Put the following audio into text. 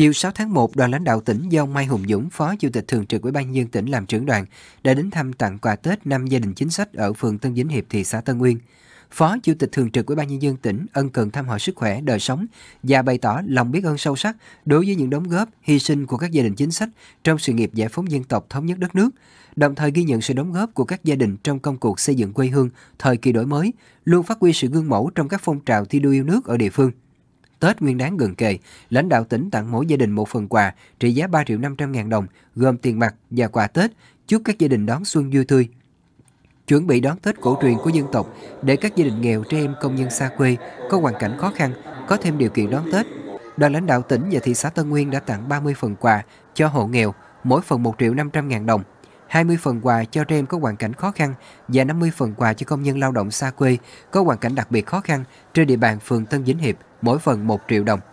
Chiều 6 tháng 1, đoàn lãnh đạo tỉnh do ông Mai Hùng Dũng, Phó Chủ tịch Thường trực Ủy ban nhân tỉnh làm trưởng đoàn, đã đến thăm tặng quà Tết năm gia đình chính sách ở phường Tân Dĩnh Hiệp, thị xã Tân Uyên. Phó Chủ tịch Thường trực Ủy ban nhân dân tỉnh ân cần thăm hỏi sức khỏe, đời sống và bày tỏ lòng biết ơn sâu sắc đối với những đóng góp, hy sinh của các gia đình chính sách trong sự nghiệp giải phóng dân tộc thống nhất đất nước, đồng thời ghi nhận sự đóng góp của các gia đình trong công cuộc xây dựng quê hương thời kỳ đổi mới, luôn phát huy sự gương mẫu trong các phong trào thi đua yêu nước ở địa phương. Tết Nguyên đáng gần kề, lãnh đạo tỉnh tặng mỗi gia đình một phần quà trị giá 3 triệu 500 ngàn đồng, gồm tiền mặt và quà Tết, chúc các gia đình đón xuân vui tươi. Chuẩn bị đón Tết cổ truyền của dân tộc để các gia đình nghèo, trẻ em công nhân xa quê có hoàn cảnh khó khăn có thêm điều kiện đón Tết. Đoàn lãnh đạo tỉnh và thị xã Tân Nguyên đã tặng 30 phần quà cho hộ nghèo, mỗi phần 1 triệu 500 ngàn đồng. 20 phần quà cho trẻ em có hoàn cảnh khó khăn và 50 phần quà cho công nhân lao động xa quê có hoàn cảnh đặc biệt khó khăn trên địa bàn phường Tân Vĩnh Hiệp, mỗi phần 1 triệu đồng.